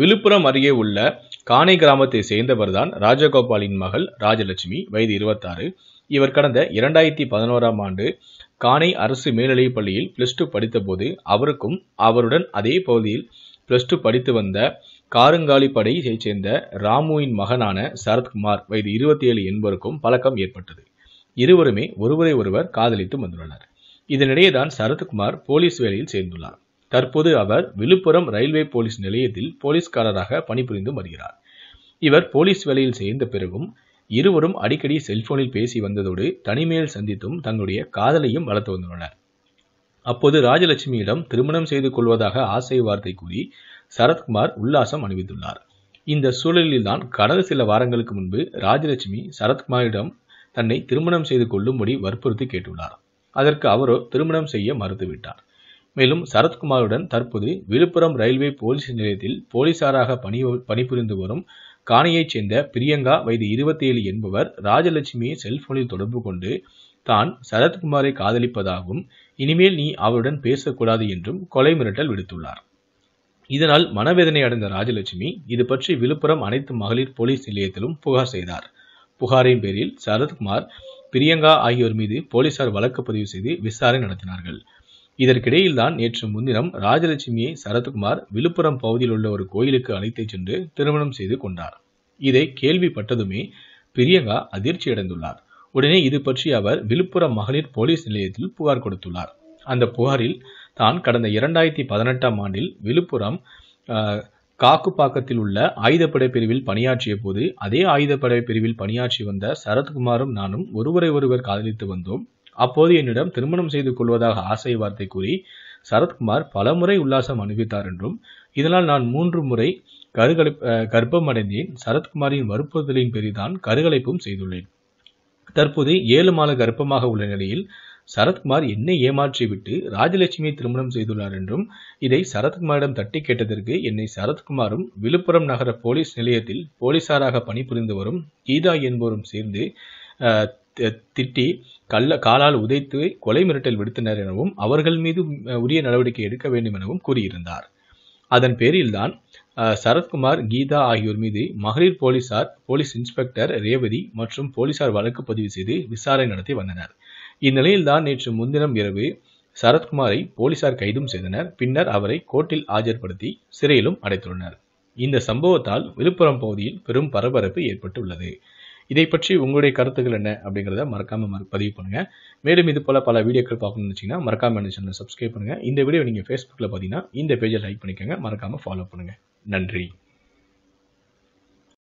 விழுப்புரம் அருகே உள்ள காணை கிராமத்தை சேர்ந்தவர்தான் ராஜகோபாலின் மகள் ராஜலட்சுமி வயது இருபத்தாறு இவர் கடந்த இரண்டாயிரத்தி பதினோராம் ஆண்டு காணை அரசு மேல்நிலைப் பள்ளியில் பிளஸ் டூ படித்தபோது அவருக்கும் அவருடன் அதே பகுதியில் பிளஸ் டூ படித்து வந்த காருங்காலிப்படையைச் சேர்ந்த ராமுவின் மகனான சரத்குமார் வயது இருபத்தி ஏழு என்பவருக்கும் பழக்கம் ஏற்பட்டது இருவருமே ஒருவரை ஒருவர் காதலித்து வந்துள்ளனர் இதனிடையே தான் சரத்குமார் போலீஸ் வேலையில் சேர்ந்துள்ளார் தற்போது அவர் விழுப்புரம் ரயில்வே போலீஸ் நிலையத்தில் போலீஸ்காரராக பணிபுரிந்து வருகிறார் இவர் போலீஸ் வேலையில் சேர்ந்த பிறகும் இருவரும் அடிக்கடி செல்போனில் பேசி வந்ததோடு தனிமையில் சந்தித்தும் தங்களுடைய காதலையும் வளர்த்து வந்துள்ளனர் அப்போது ராஜலட்சுமியிடம் திருமணம் செய்து கொள்வதாக ஆசை வார்த்தை கூறி சரத்குமார் உல்லாசம் அணிவித்துள்ளார் இந்த சூழலில்தான் கடந்த சில வாரங்களுக்கு முன்பு ராஜலட்சுமி சரத்குமாரிடம் தன்னை திருமணம் செய்து கொள்ளும்படி வற்புறுத்தி கேட்டுள்ளார் அதற்கு அவரோ திருமணம் செய்ய மறுத்துவிட்டார் மேலும் சரத்குமாருடன் தற்போது விழுப்புரம் ரயில்வே போலீஸ் நிலையத்தில் போலீசாராக பணி பணிபுரிந்து வரும் காணியைச் சேர்ந்த பிரியங்கா வயது இருபத்தி ஏழு என்பவர் ராஜலட்சுமியை செல்போனில் தொடர்பு கொண்டு தான் சரத்குமாரை காதலிப்பதாகவும் இனிமேல் நீ அவருடன் பேசக்கூடாது என்றும் கொலை மிரட்டல் விடுத்துள்ளார் இதனால் மனவேதனை அடைந்த ராஜலட்சுமி இது பற்றி விழுப்புரம் அனைத்து மகளிர் போலீஸ் நிலையத்திலும் புகார் செய்தார் புகாரின் பேரில் சரத்குமார் பிரியங்கா ஆகியோர் மீது போலீசார் வழக்கு பதிவு செய்து விசாரணை நடத்தினார்கள் இதற்கிடையில்தான் நேற்று முன்தினம் ராஜலட்சுமியை சரத்குமார் விழுப்புரம் பகுதியில் உள்ள ஒரு கோயிலுக்கு அழைத்துச் சென்று திருமணம் செய்து கொண்டார் இதை கேள்விப்பட்டதுமே பிரியங்கா அதிர்ச்சி அடைந்துள்ளார் உடனே இது பற்றி அவர் விழுப்புரம் மகளிர் போலீஸ் நிலையத்தில் புகார் கொடுத்துள்ளார் அந்த புகாரில் தான் கடந்த இரண்டாயிரத்தி பதினெட்டாம் ஆண்டில் விழுப்புரம் காக்குப்பாக்கத்தில் உள்ள ஆயுதப்படை பிரிவில் பணியாற்றிய போது அதே ஆயுதப்படை பிரிவில் பணியாற்றி வந்த சரத்குமாரும் நானும் ஒருவரை ஒருவர் காதலித்து வந்தோம் அப்போது என்னிடம் திருமணம் செய்து கொள்வதாக ஆசை வார்த்தை கூறி சரத்குமார் பலமுறை உல்லாசம் அனுபவித்தார் என்றும் இதனால் நான் மூன்று முறை கருகலை கர்ப்பமடைந்தேன் சரத்குமாரின் வற்புறுத்தலின் பெரிதான் கருகலைப்பும் செய்துள்ளேன் தற்போது ஏழு மாத கர்ப்பமாக உள்ள நிலையில் சரத்குமார் என்னை ஏமாற்றிவிட்டு ராஜலட்சுமியை திருமணம் செய்துள்ளார் என்றும் இதை சரத்குமாரிடம் தட்டி கேட்டதற்கு என்னை சரத்குமாரும் விழுப்புரம் நகர போலீஸ் நிலையத்தில் போலீசாராக பணிபுரிந்து வரும் கீதா என்பவரும் சேர்ந்து திட்டி கள்ள காலால் உதைத்து கொலை மிரட்டல் விடுத்தனர் எனவும் அவர்கள் மீது உரிய நடவடிக்கை எடுக்க வேண்டும் எனவும் கூறியிருந்தார் அதன் பேரில்தான் சரத்குமார் கீதா ஆகியோர் மீது மகளிர் போலீசார் போலீஸ் இன்ஸ்பெக்டர் ரேவதி மற்றும் போலீசார் வழக்கு பதிவு செய்து விசாரணை நடத்தி வந்தனர் இந்நிலையில்தான் நேற்று முன்தினம் இரவு சரத்குமாரை போலீசார் கைதும் செய்தனர் பின்னர் அவரை கோர்ட்டில் ஆஜர்படுத்தி சிறையிலும் அடைத்துள்ளனர் இந்த சம்பவத்தால் விழுப்புரம் பகுதியில் பெரும் பரபரப்பு ஏற்பட்டுள்ளது இதை பற்றி உங்களுடைய கருத்துக்கள் என்ன அப்படிங்கிறத மறக்காமல் பதிவு பண்ணுங்கள் மேலும் இது போல பல வீடியோக்கள் பார்க்கணும்னு வச்சிங்கன்னா மறக்காமல் இந்த சேனலை சப்ஸ்கிரைப் பண்ணுங்க இந்த வீடியோ நீங்கள் ஃபேஸ்புக்கில் பார்த்தீங்கன்னா இந்த பேஜை லைக் பண்ணிக்கோங்க மறக்காமல் ஃபாலோ பண்ணுங்கள் நன்றி